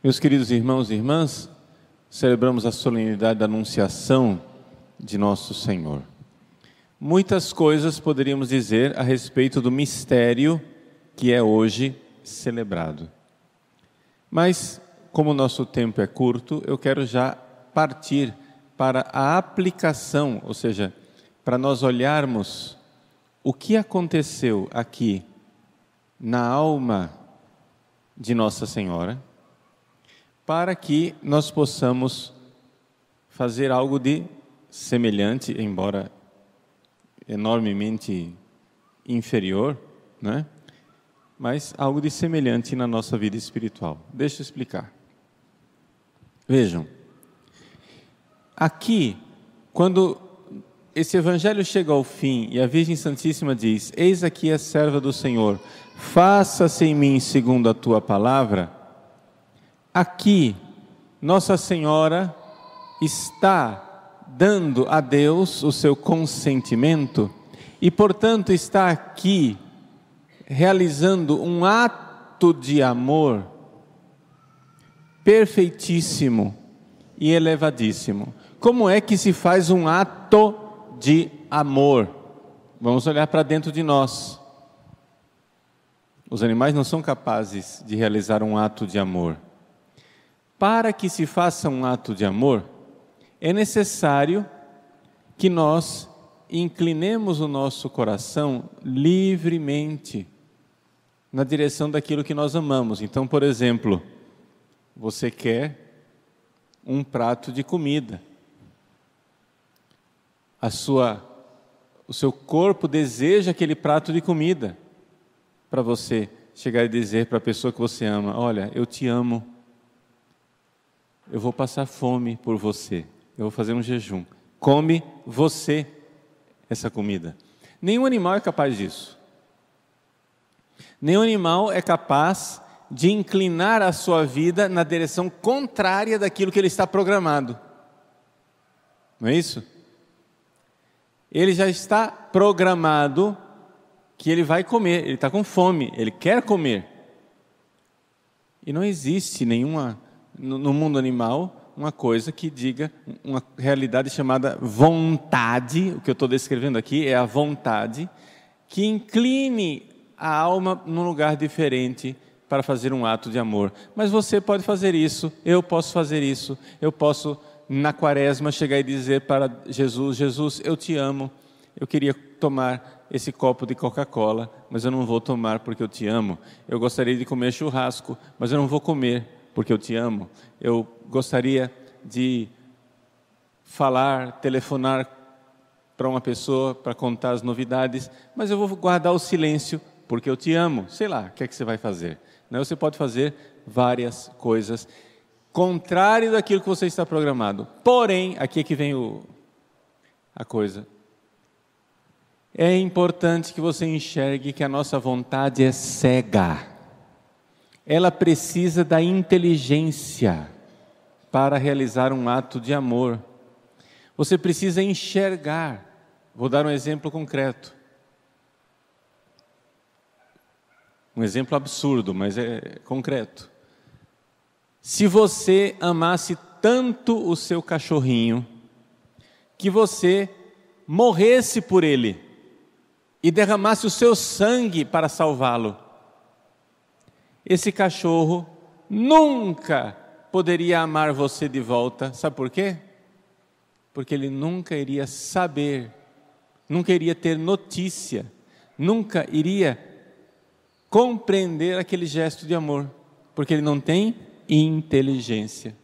Meus queridos irmãos e irmãs, celebramos a solenidade da Anunciação de Nosso Senhor. Muitas coisas poderíamos dizer a respeito do mistério que é hoje celebrado. Mas, como o nosso tempo é curto, eu quero já partir para a aplicação, ou seja, para nós olharmos o que aconteceu aqui na alma de Nossa Senhora para que nós possamos fazer algo de semelhante, embora enormemente inferior, né? mas algo de semelhante na nossa vida espiritual. Deixa eu explicar. Vejam, aqui, quando esse evangelho chega ao fim e a Virgem Santíssima diz: Eis aqui a serva do Senhor, faça-se em mim segundo a tua palavra. Aqui, Nossa Senhora está dando a Deus o seu consentimento e, portanto, está aqui realizando um ato de amor perfeitíssimo e elevadíssimo. Como é que se faz um ato de amor? Vamos olhar para dentro de nós. Os animais não são capazes de realizar um ato de amor. Para que se faça um ato de amor, é necessário que nós inclinemos o nosso coração livremente na direção daquilo que nós amamos. Então, por exemplo, você quer um prato de comida. A sua o seu corpo deseja aquele prato de comida para você chegar e dizer para a pessoa que você ama: "Olha, eu te amo" eu vou passar fome por você, eu vou fazer um jejum. Come você essa comida. Nenhum animal é capaz disso. Nenhum animal é capaz de inclinar a sua vida na direção contrária daquilo que ele está programado. Não é isso? Ele já está programado que ele vai comer, ele está com fome, ele quer comer. E não existe nenhuma no, mundo animal, uma coisa que diga uma realidade chamada vontade, o que eu estou descrevendo aqui é a vontade, que incline a alma num lugar diferente para fazer um ato de amor. Mas você pode fazer isso, eu posso fazer isso, eu posso, na quaresma, chegar e dizer para Jesus: Jesus, eu te amo, eu queria tomar esse copo de Coca-Cola, mas eu não vou tomar porque eu te amo. Eu gostaria de comer churrasco, mas eu não vou comer porque eu te amo, eu gostaria de falar, telefonar para uma pessoa para contar as novidades, mas eu vou guardar o silêncio porque eu te amo. Sei lá, o que é que você vai fazer? Não, né? você pode fazer várias coisas contrário daquilo que você está programado. Porém, aqui é que vem o, a coisa. É importante que você enxergue que a nossa vontade é cega ela precisa da inteligência para realizar um ato de amor. Você precisa enxergar. Vou dar um exemplo concreto. Um exemplo absurdo, mas é concreto. Se você amasse tanto o seu cachorrinho, que você morresse por ele e derramasse o seu sangue para salvá-lo esse cachorro nunca poderia amar você de volta. Sabe por quê? Porque ele nunca iria saber, nunca iria ter notícia, nunca iria compreender aquele gesto de amor, porque ele não tem inteligência.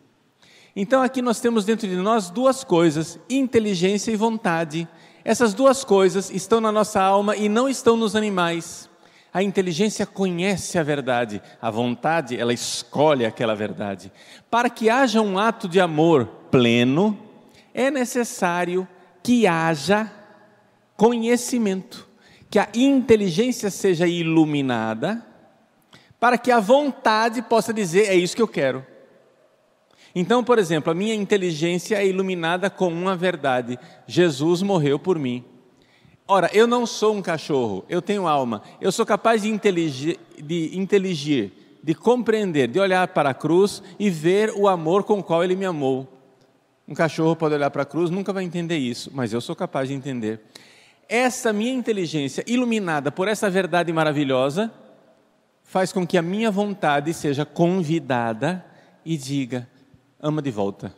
Então aqui nós temos dentro de nós duas coisas: inteligência e vontade. Essas duas coisas estão na nossa alma e não estão nos animais. A inteligência conhece a verdade, a vontade, ela escolhe aquela verdade. Para que haja um ato de amor pleno, é necessário que haja conhecimento, que a inteligência seja iluminada, para que a vontade possa dizer: é isso que eu quero. Então, por exemplo, a minha inteligência é iluminada com uma verdade: Jesus morreu por mim. Ora, eu não sou um cachorro, eu tenho alma. Eu sou capaz de inteligir, de, inteligir, de compreender, de olhar para a cruz e ver o amor com o qual ele me amou. Um cachorro pode olhar para a cruz, nunca vai entender isso, mas eu sou capaz de entender. Essa minha inteligência, iluminada por essa verdade maravilhosa, faz com que a minha vontade seja convidada e diga: ama de volta.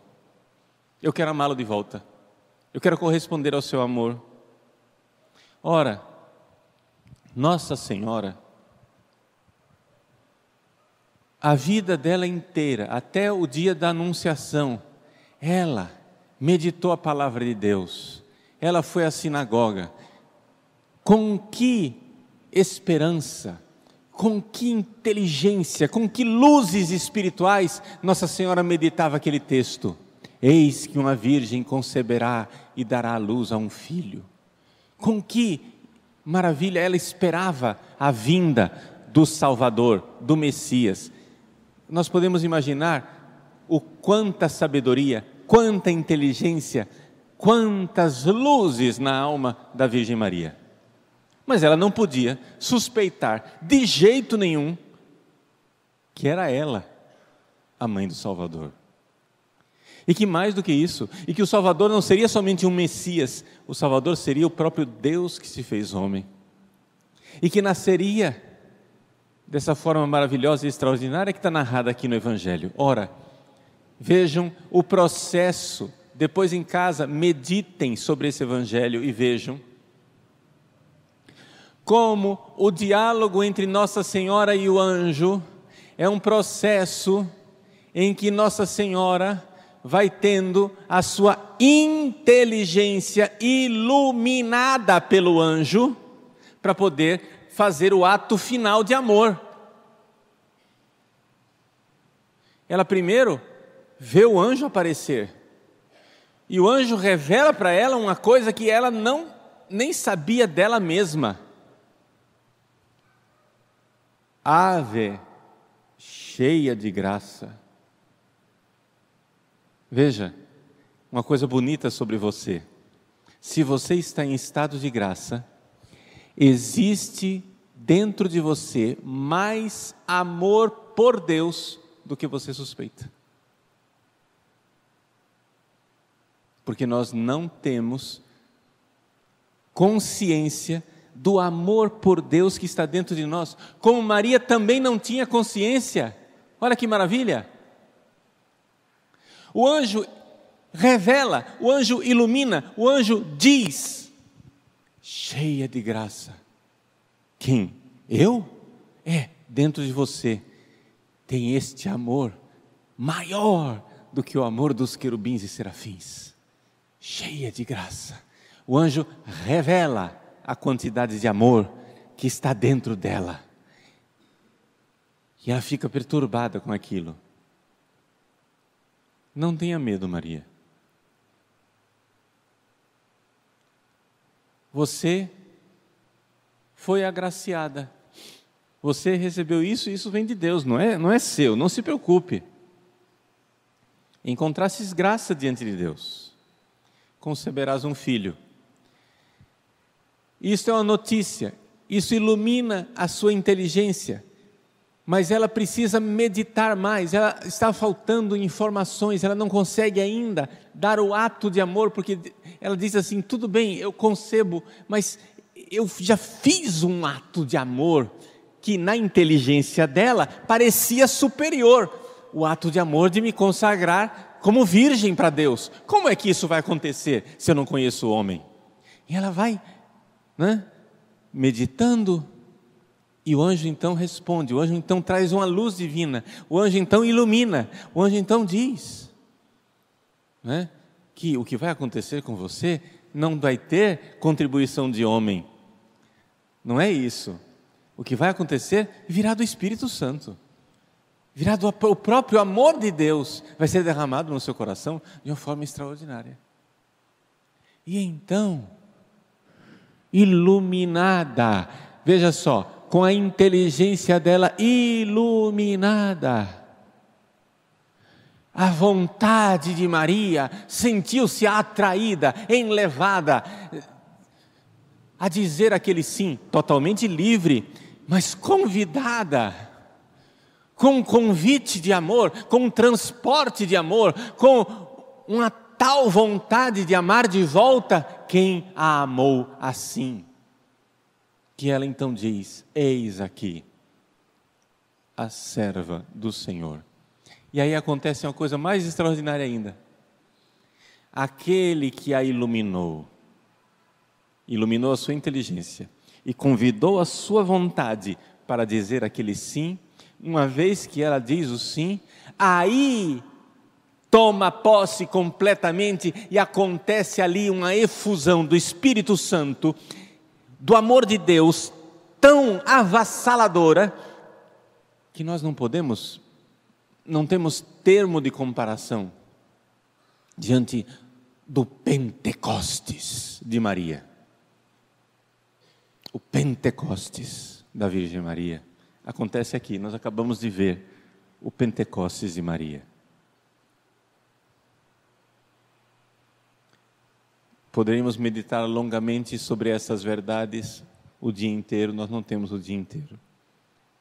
Eu quero amá-lo de volta. Eu quero corresponder ao seu amor. Ora, Nossa Senhora, a vida dela inteira, até o dia da Anunciação, ela meditou a palavra de Deus, ela foi à sinagoga. Com que esperança, com que inteligência, com que luzes espirituais Nossa Senhora meditava aquele texto? Eis que uma virgem conceberá e dará à luz a um filho com que maravilha ela esperava a vinda do Salvador, do Messias. Nós podemos imaginar o quanta sabedoria, quanta inteligência, quantas luzes na alma da Virgem Maria. Mas ela não podia suspeitar de jeito nenhum que era ela a mãe do Salvador. E que mais do que isso, e que o Salvador não seria somente um Messias, o Salvador seria o próprio Deus que se fez homem. E que nasceria dessa forma maravilhosa e extraordinária que está narrada aqui no Evangelho. Ora, vejam o processo, depois em casa, meditem sobre esse Evangelho e vejam como o diálogo entre Nossa Senhora e o anjo é um processo em que Nossa Senhora vai tendo a sua inteligência iluminada pelo anjo para poder fazer o ato final de amor. Ela primeiro vê o anjo aparecer. E o anjo revela para ela uma coisa que ela não nem sabia dela mesma. Ave cheia de graça Veja, uma coisa bonita sobre você. Se você está em estado de graça, existe dentro de você mais amor por Deus do que você suspeita. Porque nós não temos consciência do amor por Deus que está dentro de nós, como Maria também não tinha consciência. Olha que maravilha! O anjo revela, o anjo ilumina, o anjo diz: cheia de graça. Quem? Eu? É, dentro de você tem este amor maior do que o amor dos querubins e serafins. Cheia de graça. O anjo revela a quantidade de amor que está dentro dela. E ela fica perturbada com aquilo. Não tenha medo, Maria. Você foi agraciada. Você recebeu isso, isso vem de Deus, não é, não é seu, não se preocupe. Encontrastes graça diante de Deus. Conceberás um filho. Isso é uma notícia, isso ilumina a sua inteligência, mas ela precisa meditar mais, ela está faltando informações, ela não consegue ainda dar o ato de amor, porque ela diz assim: tudo bem, eu concebo, mas eu já fiz um ato de amor que na inteligência dela parecia superior o ato de amor de me consagrar como virgem para Deus. Como é que isso vai acontecer se eu não conheço o homem? E ela vai, né, meditando, e o anjo então responde, o anjo então traz uma luz divina, o anjo então ilumina, o anjo então diz né, que o que vai acontecer com você não vai ter contribuição de homem. Não é isso. O que vai acontecer virá do Espírito Santo. Virá do o próprio amor de Deus vai ser derramado no seu coração de uma forma extraordinária. E então, iluminada, veja só, com a inteligência dela iluminada. A vontade de Maria sentiu-se atraída, enlevada a dizer aquele sim, totalmente livre, mas convidada, com um convite de amor, com um transporte de amor, com uma tal vontade de amar de volta quem a amou assim que ela então diz: Eis aqui a serva do Senhor. E aí acontece uma coisa mais extraordinária ainda. Aquele que a iluminou, iluminou a sua inteligência e convidou a sua vontade para dizer aquele sim, uma vez que ela diz o sim, aí toma posse completamente e acontece ali uma efusão do Espírito Santo do amor de Deus tão avassaladora que nós não podemos, não temos termo de comparação diante do Pentecostes de Maria. O Pentecostes da Virgem Maria acontece aqui, nós acabamos de ver o Pentecostes de Maria. Poderíamos meditar longamente sobre essas verdades o dia inteiro, nós não temos o dia inteiro.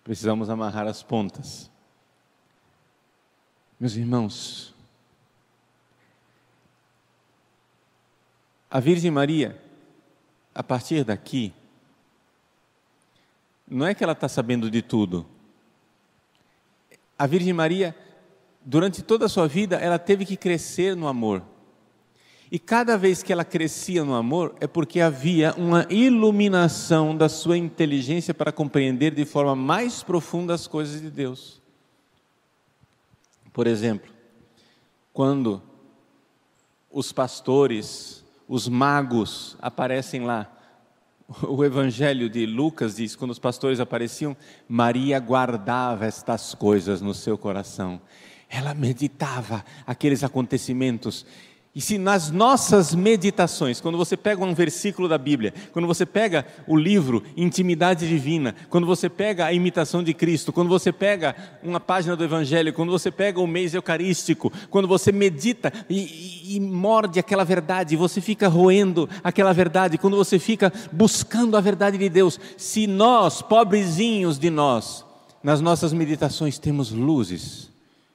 Precisamos amarrar as pontas. Meus irmãos, a Virgem Maria, a partir daqui, não é que ela está sabendo de tudo. A Virgem Maria, durante toda a sua vida, ela teve que crescer no amor. E cada vez que ela crescia no amor, é porque havia uma iluminação da sua inteligência para compreender de forma mais profunda as coisas de Deus. Por exemplo, quando os pastores, os magos aparecem lá, o evangelho de Lucas diz: quando os pastores apareciam, Maria guardava estas coisas no seu coração. Ela meditava aqueles acontecimentos e se nas nossas meditações, quando você pega um versículo da Bíblia, quando você pega o livro Intimidade Divina, quando você pega a imitação de Cristo, quando você pega uma página do Evangelho, quando você pega o mês eucarístico, quando você medita e, e, e morde aquela verdade, você fica roendo aquela verdade, quando você fica buscando a verdade de Deus, se nós, pobrezinhos de nós, nas nossas meditações temos luzes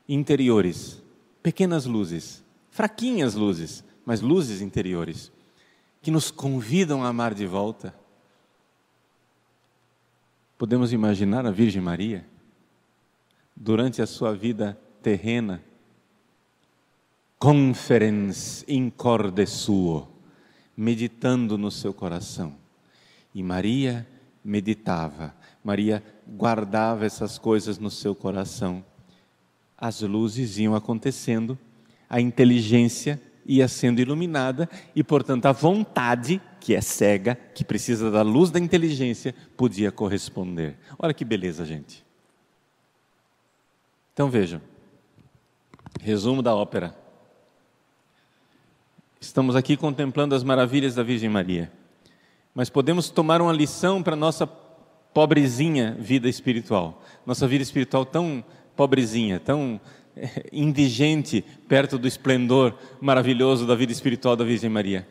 interiores, pequenas luzes, fraquinhas luzes, mas luzes interiores, que nos convidam a amar de volta. Podemos imaginar a Virgem Maria, durante a sua vida terrena, conferens in corde suo, meditando no seu coração. E Maria meditava, Maria guardava essas coisas no seu coração. As luzes iam acontecendo a inteligência ia sendo iluminada e, portanto, a vontade, que é cega, que precisa da luz da inteligência, podia corresponder. Olha que beleza, gente. Então vejam. Resumo da ópera. Estamos aqui contemplando as maravilhas da Virgem Maria, mas podemos tomar uma lição para nossa pobrezinha vida espiritual, nossa vida espiritual tão pobrezinha, tão indigente perto do esplendor maravilhoso da vida espiritual da Virgem Maria.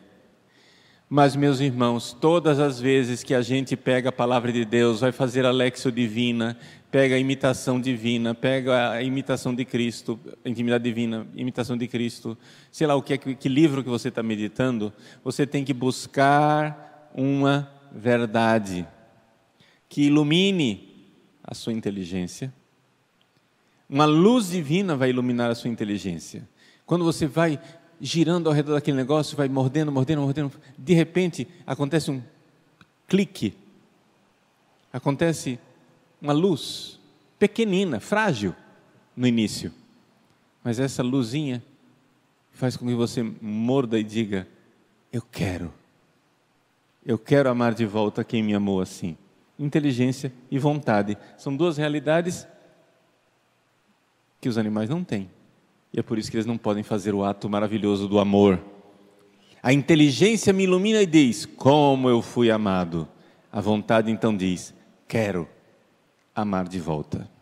Mas, meus irmãos, todas as vezes que a gente pega a palavra de Deus, vai fazer a lexio divina, pega a imitação divina, pega a imitação de Cristo, intimidade divina, imitação de Cristo, sei lá o que é que livro que você está meditando, você tem que buscar uma verdade que ilumine a sua inteligência, uma luz divina vai iluminar a sua inteligência. Quando você vai girando ao redor daquele negócio, vai mordendo, mordendo, mordendo, de repente acontece um clique. Acontece uma luz pequenina, frágil no início. Mas essa luzinha faz com que você morda e diga: Eu quero. Eu quero amar de volta quem me amou assim. Inteligência e vontade são duas realidades que os animais não têm. E é por isso que eles não podem fazer o ato maravilhoso do amor. A inteligência me ilumina e diz: Como eu fui amado. A vontade então diz: Quero amar de volta.